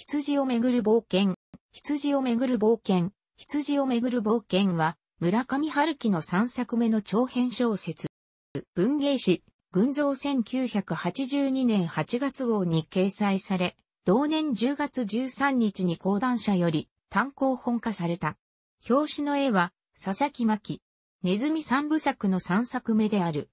羊をめぐる冒険、羊をめぐる冒険、羊をめぐる冒険は、村上春樹の3作目の長編小説。文芸誌、群像1982年8月号に掲載され、同年10月13日に講談社より単行本化された。表紙の絵は、佐々木巻。ネズミ三部作の3作目である。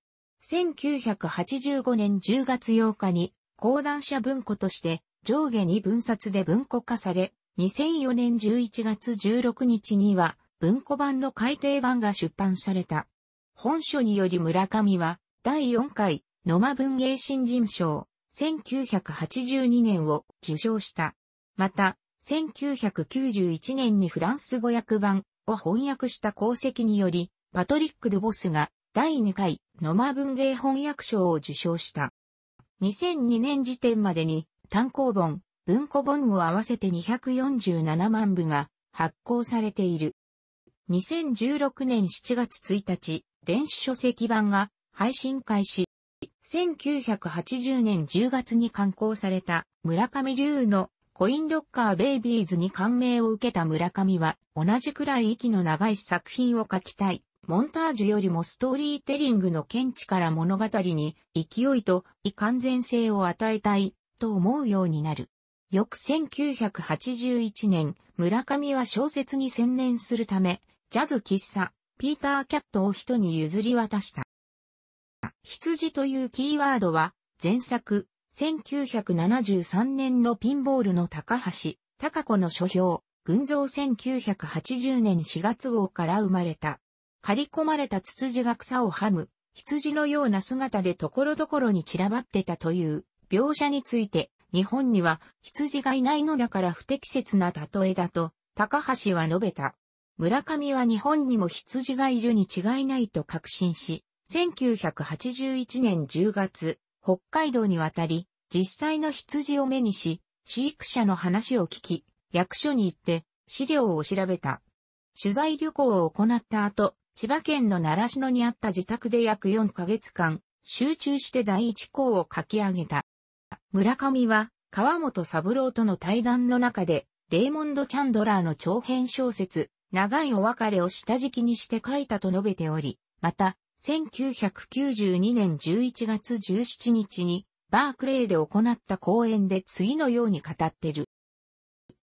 1985年10月8日に、講談社文庫として上下に分冊で文庫化され、2004年11月16日には文庫版の改訂版が出版された。本書により村上は第4回野間文芸新人賞1982年を受賞した。また、1991年にフランス語訳版を翻訳した功績により、パトリック・ドゥ・ボスが第2回野間文芸翻訳賞を受賞した。2002年時点までに単行本、文庫本を合わせて247万部が発行されている。2016年7月1日、電子書籍版が配信開始。1980年10月に刊行された村上龍のコインロッカーベイビーズに感銘を受けた村上は同じくらい息の長い作品を書きたい。モンタージュよりもストーリーテリングの見地から物語に勢いと異完全性を与えたいと思うようになる。翌1981年、村上は小説に専念するため、ジャズ喫茶、ピーター・キャットを人に譲り渡した。羊というキーワードは、前作、1973年のピンボールの高橋、高子の書評、群像1980年4月号から生まれた。刈り込まれたツツジが草をはむ、羊のような姿で所々に散らばってたという描写について、日本には羊がいないのだから不適切な例えだと、高橋は述べた。村上は日本にも羊がいるに違いないと確信し、1981年10月、北海道に渡り、実際の羊を目にし、飼育者の話を聞き、役所に行って資料を調べた。取材旅行を行った後、千葉県の習志野にあった自宅で約4ヶ月間、集中して第一項を書き上げた。村上は、川本三郎との対談の中で、レイモンド・チャンドラーの長編小説、長いお別れを下敷きにして書いたと述べており、また、1992年11月17日に、バークレーで行った講演で次のように語ってる。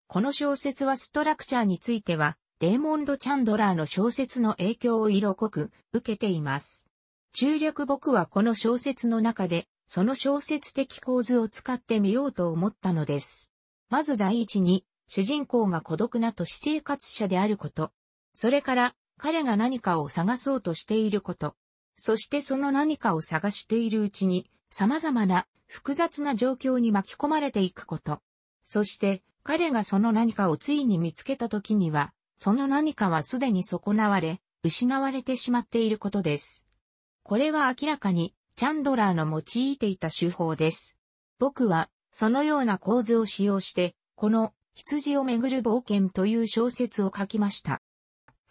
この小説はストラクチャーについては、レイモンド・チャンドラーの小説の影響を色濃く受けています。中略僕はこの小説の中で、その小説的構図を使ってみようと思ったのです。まず第一に、主人公が孤独な都市生活者であること。それから、彼が何かを探そうとしていること。そしてその何かを探しているうちに、様々な複雑な状況に巻き込まれていくこと。そして、彼がその何かをついに見つけた時には、その何かはすでに損なわれ、失われてしまっていることです。これは明らかにチャンドラーの用いていた手法です。僕は、そのような構図を使用して、この、羊をめぐる冒険という小説を書きました。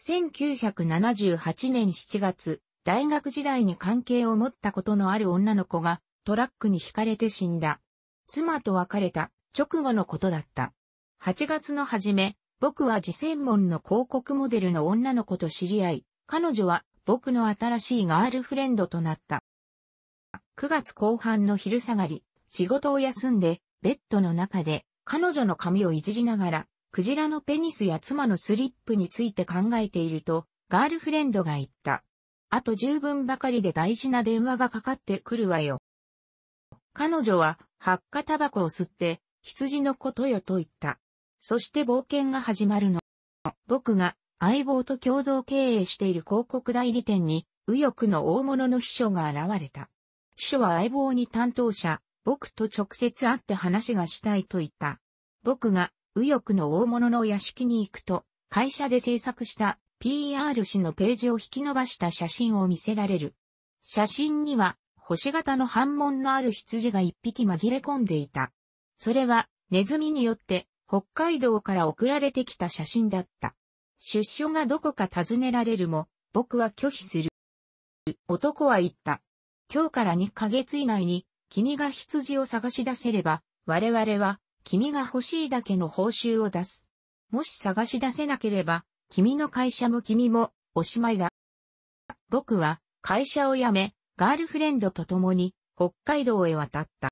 1978年7月、大学時代に関係を持ったことのある女の子が、トラックに惹かれて死んだ。妻と別れた直後のことだった。8月の初め、僕は自専門の広告モデルの女の子と知り合い、彼女は僕の新しいガールフレンドとなった。9月後半の昼下がり、仕事を休んで、ベッドの中で、彼女の髪をいじりながら、クジラのペニスや妻のスリップについて考えていると、ガールフレンドが言った。あと十分ばかりで大事な電話がかかってくるわよ。彼女は、発火タバコを吸って、羊のことよと言った。そして冒険が始まるの。僕が相棒と共同経営している広告代理店に右翼の大物の秘書が現れた。秘書は相棒に担当者、僕と直接会って話がしたいと言った。僕が右翼の大物の屋敷に行くと、会社で制作した PR 誌のページを引き伸ばした写真を見せられる。写真には、星型の反問のある羊が一匹紛れ込んでいた。それは、ネズミによって、北海道から送られてきた写真だった。出所がどこか尋ねられるも、僕は拒否する。男は言った。今日から2ヶ月以内に、君が羊を探し出せれば、我々は、君が欲しいだけの報酬を出す。もし探し出せなければ、君の会社も君も、おしまいだ。僕は、会社を辞め、ガールフレンドと共に、北海道へ渡った。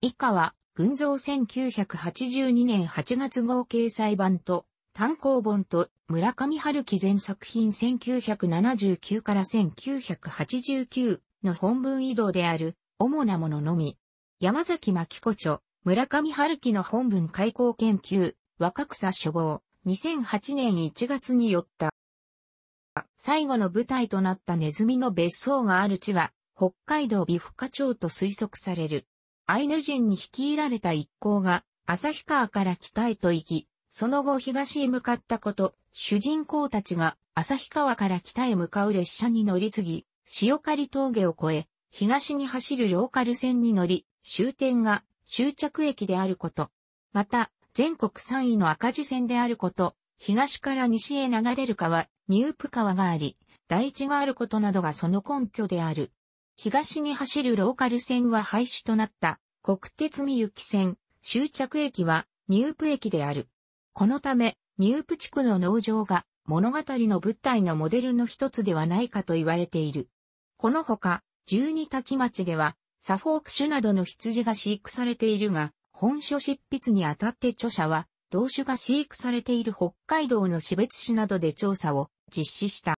以下は、群像1982年8月号掲載版と、単行本と、村上春樹全作品1979から1989の本文移動である、主なもののみ。山崎牧子著、村上春樹の本文開口研究、若草処方、2008年1月によった。最後の舞台となったネズミの別荘がある地は、北海道美深町と推測される。アイヌ人に率いられた一行が、旭川から北へと行き、その後東へ向かったこと、主人公たちが旭川から北へ向かう列車に乗り継ぎ、塩刈峠を越え、東に走るローカル線に乗り、終点が終着駅であること。また、全国3位の赤字線であること、東から西へ流れる川、ニュープ川があり、大地があることなどがその根拠である。東に走るローカル線は廃止となった国鉄三行き線、終着駅はニュープ駅である。このため、ニュープ地区の農場が物語の物体のモデルの一つではないかと言われている。このほか、十二滝町では、サフォーク種などの羊が飼育されているが、本書執筆にあたって著者は、同種が飼育されている北海道の私別市などで調査を実施した。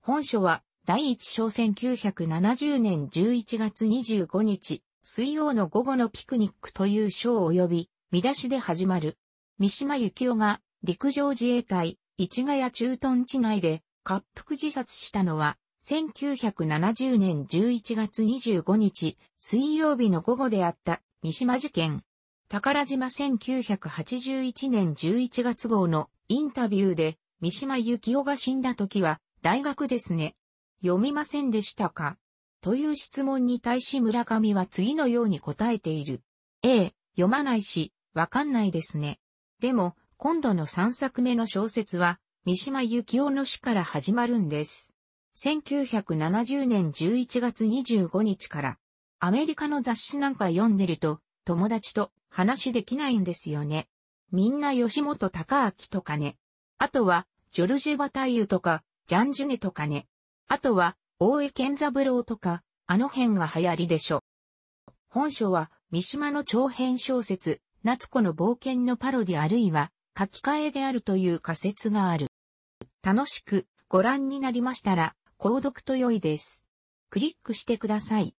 本書は、第一章1970年11月25日、水曜の午後のピクニックという章及び、見出しで始まる。三島幸紀夫が陸上自衛隊、市ヶ谷駐屯地内で、滑腹自殺したのは、1970年11月25日、水曜日の午後であった三島事件。宝島1981年11月号のインタビューで、三島由紀夫が死んだ時は、大学ですね。読みませんでしたかという質問に対し村上は次のように答えている。ええ、読まないし、わかんないですね。でも、今度の3作目の小説は、三島由紀夫の死から始まるんです。1970年11月25日から、アメリカの雑誌なんか読んでると、友達と話できないんですよね。みんな吉本隆明とかね。あとは、ジョルジェ・バタイユとか、ジャンジュネとかね。あとは、大江健三郎とか、あの辺が流行りでしょ。本書は、三島の長編小説、夏子の冒険のパロディあるいは、書き換えであるという仮説がある。楽しくご覧になりましたら、購読と良いです。クリックしてください。